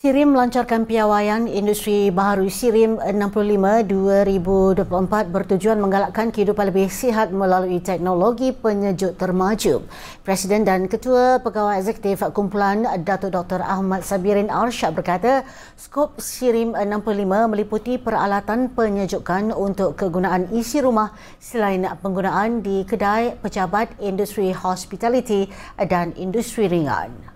Sirim melancarkan piawaian industri baharu Sirim 65 2024 bertujuan menggalakkan kehidupan lebih sihat melalui teknologi penyejuk termaju. Presiden dan Ketua Pegawai Eksekutif Kumpulan Datuk Dr. Ahmad Sabirin Arsyad berkata, skop Sirim 65 meliputi peralatan penyejukkan untuk kegunaan isi rumah selain penggunaan di kedai, pejabat, industri hospitality dan industri ringan.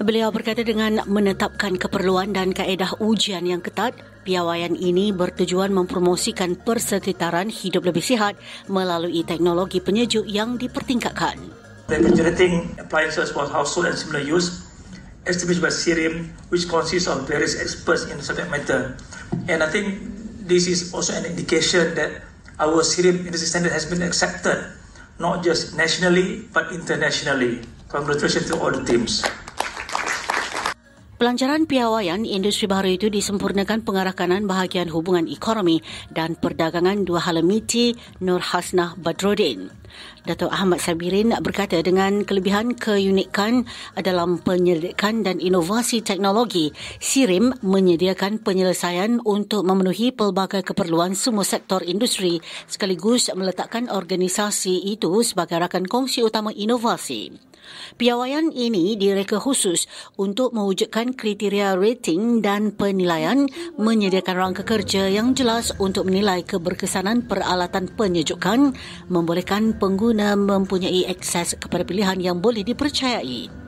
Beliau berkata dengan menetapkan keperluan dan kaedah ujian yang ketat, piawaian ini bertujuan mempromosikan persekitaran hidup lebih sihat melalui teknologi penyejuk yang dipertingkatkan. generating appliances for household and similar use established by Sirim, which consists of various experts in the subject matter. And I think this is also an indication that our Sirim industry standard has been accepted not just nationally but internationally. Congratulations to all the teams. Pelancaran piawaian industri baru itu disempurnakan pengarahkanan bahagian hubungan ekonomi dan perdagangan dua halamiti Nur Hasnah Badrodin. Dato Ahmad Sabirin berkata dengan kelebihan keunikan dalam penyelidikan dan inovasi teknologi, SIRIM menyediakan penyelesaian untuk memenuhi pelbagai keperluan semua sektor industri sekaligus meletakkan organisasi itu sebagai rakan kongsi utama inovasi. Piawaian ini direka khusus untuk mewujudkan kriteria rating dan penilaian menyediakan rangka kerja yang jelas untuk menilai keberkesanan peralatan penyejukan membolehkan pengguna mempunyai akses kepada pilihan yang boleh dipercayai.